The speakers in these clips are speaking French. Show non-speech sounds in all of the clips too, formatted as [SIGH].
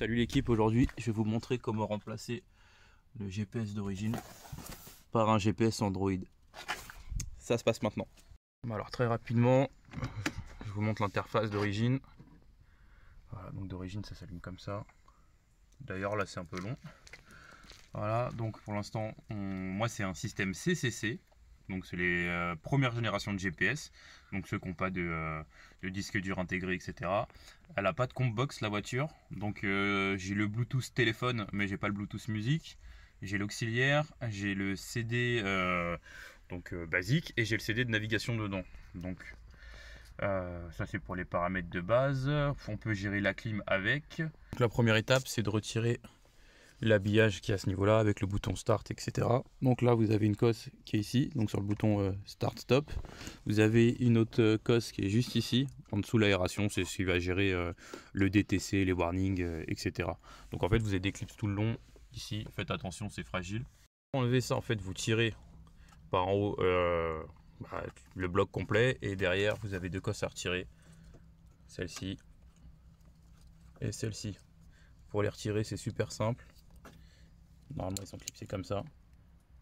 Salut l'équipe, aujourd'hui je vais vous montrer comment remplacer le GPS d'origine par un GPS Android. Ça se passe maintenant. Alors très rapidement, je vous montre l'interface d'origine. donc d'origine ça s'allume comme ça. D'ailleurs là c'est un peu long. Voilà, donc pour l'instant, moi c'est un système CCC, donc c'est les euh, premières générations de GPS, donc ceux qui n'ont pas euh, de, disque dur intégré, etc. Elle n'a pas de comp box la voiture, donc euh, j'ai le Bluetooth téléphone, mais j'ai pas le Bluetooth musique. J'ai l'auxiliaire, j'ai le CD donc basique et j'ai le CD de navigation dedans. Donc ça c'est pour les paramètres de base. On peut gérer la clim avec. la première étape c'est de retirer l'habillage qui est à ce niveau-là avec le bouton Start, etc. Donc là, vous avez une cosse qui est ici, donc sur le bouton euh, Start Stop. Vous avez une autre euh, cosse qui est juste ici, en dessous l'aération, c'est ce qui va gérer euh, le DTC, les warnings, etc. Donc en fait, vous avez des clips tout le long ici. Faites attention, c'est fragile. Pour enlever ça, en fait, vous tirez par en haut bah, le bloc complet et derrière, vous avez deux cosses à retirer. Celle-ci et celle-ci. Pour les retirer, c'est super simple Normalement, ils sont clipsés comme ça.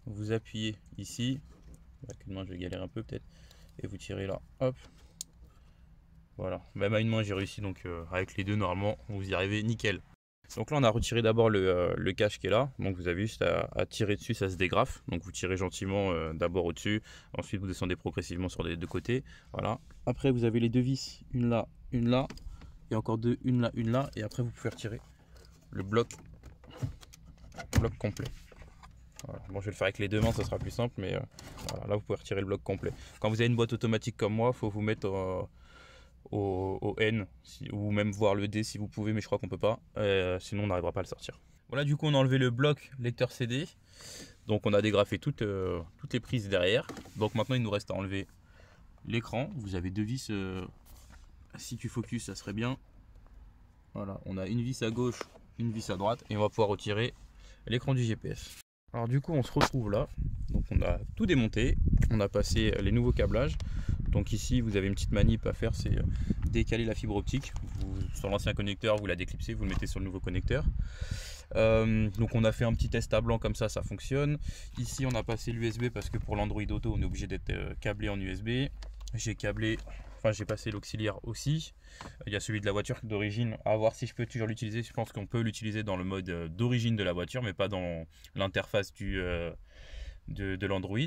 Vous appuyez ici. Avec bah, une main, je vais galérer un peu peut-être. Et vous tirez là. Hop. Voilà. Même bah, à bah, une main, j'ai réussi. Donc, euh, avec les deux, normalement, vous y arrivez nickel. Donc là, on a retiré d'abord le, euh, cache qui est là. Donc vous avez juste à, tirer dessus, ça se dégrafe. Donc vous tirez gentiment euh, d'abord au-dessus. Ensuite, vous descendez progressivement sur les deux côtés. Voilà. Après, vous avez les deux vis. Une là, une là. Et encore deux, une là, une là. Et après, vous pouvez retirer le bloc bloc complet. Bon, je vais le faire avec les deux mains, ça sera plus simple, mais euh, voilà, là vous pouvez retirer le bloc complet. Quand vous avez une boîte automatique comme moi, faut vous mettre au, N ou même voir le D si vous pouvez, mais je crois qu'on peut pas. Euh, sinon, on n'arrivera pas à le sortir. Voilà, du coup, on a enlevé le bloc lecteur CD. Donc, on a dégrafé toutes, euh, toutes les prises derrière. Donc, maintenant, il nous reste à enlever l'écran. Vous avez deux vis. si tu focus, ça serait bien. Voilà, on a une vis à gauche, une vis à droite, et on va pouvoir retirer l'écran du GPS. Alors du coup on se retrouve là, donc on a tout démonté, on a passé euh, les nouveaux câblages. Donc ici vous avez une petite manip à faire, c'est euh, décaler la fibre optique. Vous, sur l'ancien connecteur vous la déclipsez, vous le mettez sur le nouveau connecteur. Euh, donc on a fait un petit test à blanc comme ça, ça fonctionne. Ici on a passé l'USB parce que pour l'Android Auto on est obligé d'être câblé en USB. J'ai câblé Enfin, j'ai passé l'auxiliaire aussi. Il y a celui de la voiture d'origine. À voir si je peux toujours l'utiliser. Je pense qu'on peut l'utiliser dans le mode euh, d'origine de la voiture, mais pas dans l'interface du euh, de, l'Android.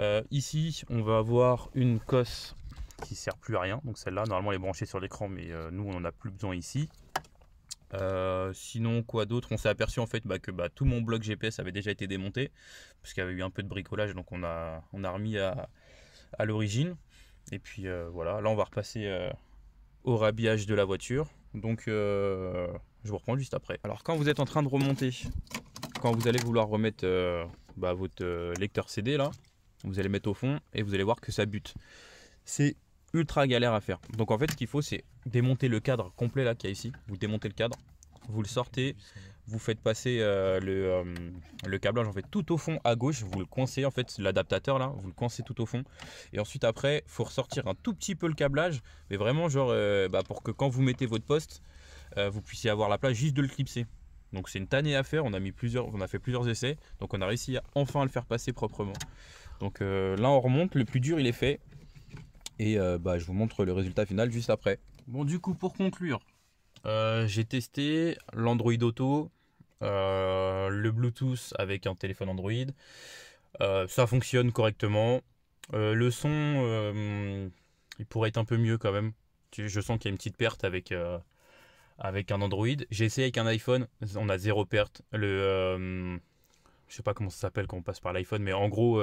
Euh, ici, on va avoir une cosse qui sert plus à rien. Donc celle-là, normalement, elle est branchée sur l'écran, mais nous, on n'en a plus besoin ici. sinon, quoi d'autre On s'est aperçu en fait bah, que bah, tout mon bloc GPS avait déjà été démonté, puisqu'il y avait eu un peu de bricolage, donc on a, on a remis à, à l'origine. Et puis euh, voilà, là on va repasser euh, au rabillage de la voiture. Donc euh, je vous reprends juste après. Alors quand vous êtes en train de remonter, quand vous allez vouloir remettre bah, votre lecteur CD là, vous allez mettre au fond et vous allez voir que ça bute. C'est ultra galère à faire. Donc en fait ce qu'il faut c'est démonter le cadre complet là qu'il y a ici. Vous démontez le cadre, vous le sortez, vous faites passer euh, euh, le, câblage en fait tout au fond à gauche, vous le coincez en fait l'adaptateur là, vous le coincez tout au fond et ensuite après faut ressortir un tout petit peu le câblage mais vraiment genre euh, bah, pour que quand vous mettez votre poste vous puissiez avoir la place juste de le clipser. Donc c'est une tannée à faire, on a mis plusieurs, on a fait plusieurs essais, donc on a réussi enfin à le faire passer proprement. Donc là on remonte, le plus dur il est fait et bah, je vous montre le résultat final juste après. Bon du coup pour conclure, euh, j'ai testé l'Android Auto, euh, le Bluetooth avec un téléphone Android. Euh, ça fonctionne correctement. le son, il pourrait être un peu mieux quand même. Je sens qu'il y a une petite perte avec, avec un Android. J'ai essayé avec un iPhone, on a zéro perte. Le, je sais pas comment ça s'appelle quand on passe par l'iPhone, mais en gros,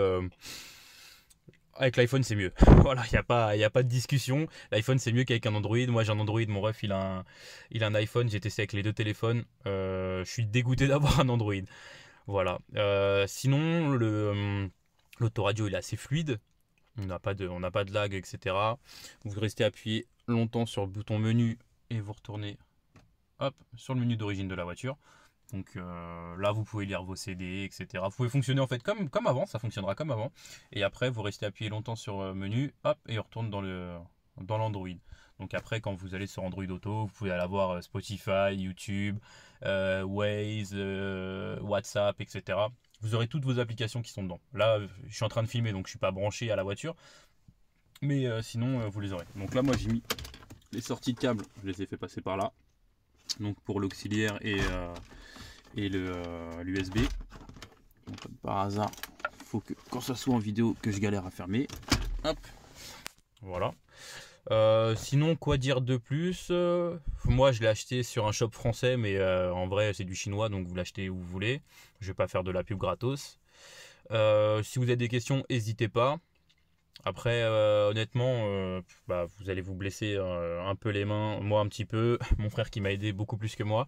avec l'iPhone c'est mieux. [LAUGHS] voilà, il n'y a, pas, a pas de discussion. L'iPhone c'est mieux qu'avec un Android. Moi j'ai un Android, mon ref il a un, il a un iPhone, j'ai testé avec les deux téléphones. Euh, je suis dégoûté [LAUGHS] d'avoir un Android. Voilà. Euh, sinon, le, hum, l'autoradio il est assez fluide. On n'a pas, de, on pas de lag, etc. Vous restez appuyé longtemps sur le bouton menu et vous retournez hop, sur le menu d'origine de la voiture. Donc euh, là, vous pouvez lire vos CD, etc. Vous pouvez fonctionner en fait comme, comme avant, ça fonctionnera comme avant. Et après, vous restez appuyé longtemps sur euh, menu, hop, et on retourne dans dans l'Android. Donc après, quand vous allez sur Android Auto, vous pouvez aller voir euh, Spotify, YouTube, Waze, WhatsApp, etc. Vous aurez toutes vos applications qui sont dedans. Là, je suis en train de filmer, donc je ne suis pas branché à la voiture. Mais sinon, vous les aurez. Donc là, moi, j'ai mis les sorties de câbles, je les ai fait passer par là. Donc pour l'auxiliaire et et euh, l'USB. par hasard, faut que quand ça soit en vidéo que je galère à fermer. Hop. Voilà. Euh, sinon, quoi dire de plus euh, Moi, je l'ai acheté sur un shop français, mais en vrai, c'est du chinois, donc vous l'achetez où vous voulez. Je vais pas faire de la pub gratos. si vous avez des questions, n'hésitez pas. Après, honnêtement, bah, vous allez vous blesser un peu les mains, moi un petit peu, [LAUGHS] mon frère qui m'a aidé beaucoup plus que moi.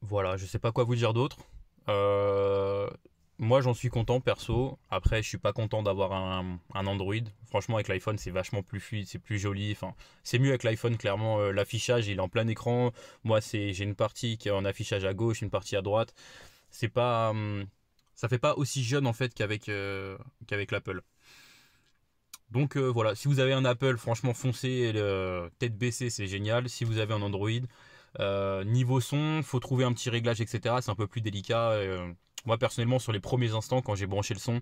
Voilà, je sais pas quoi vous dire d'autre. Euh, moi, j'en suis content perso. Après, je suis pas content d'avoir un, un, Android. Franchement, avec l'iPhone, c'est vachement plus fluide, c'est plus joli. Enfin, c'est mieux avec l'iPhone, clairement. Euh, l'affichage, il est en plein écran. Moi, c'est j'ai une partie qui est en affichage à gauche, une partie à droite. C'est pas. Hum, ça fait pas aussi jeune en fait qu'avec euh, qu'avec l'Apple. Donc voilà, si vous avez un Apple, franchement foncez, tête baissée, c'est génial. Si vous avez un Android, euh, niveau son, faut trouver un petit réglage, etc. C'est un peu plus délicat. Euh, moi, personnellement, sur les premiers instants, quand j'ai branché le son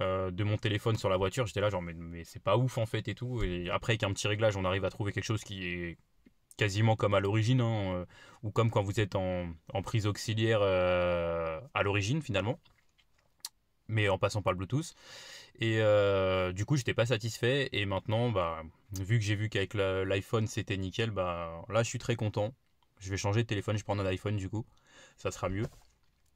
euh, de mon téléphone sur la voiture, j'étais là, genre, mais, c'est pas ouf en fait et tout. Et après, avec un petit réglage, on arrive à trouver quelque chose qui est quasiment comme à l'origine, hein, ou comme quand vous êtes en, prise auxiliaire à l'origine finalement mais en passant par le Bluetooth. Et du coup, j'étais pas satisfait. Et maintenant, bah, vu que j'ai vu qu'avec l'iPhone c'était nickel, bah, là je suis très content. Je vais changer de téléphone, je prends un iPhone du coup. Ça sera mieux.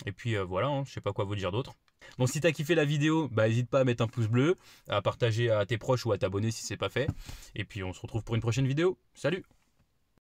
Et puis euh, voilà, je hein, je sais pas quoi vous dire d'autre. Bon, si t'as kiffé la vidéo, bah n'hésite pas à mettre un pouce bleu, à partager à tes proches ou à t'abonner si c'est pas fait. Et puis on se retrouve pour une prochaine vidéo. Salut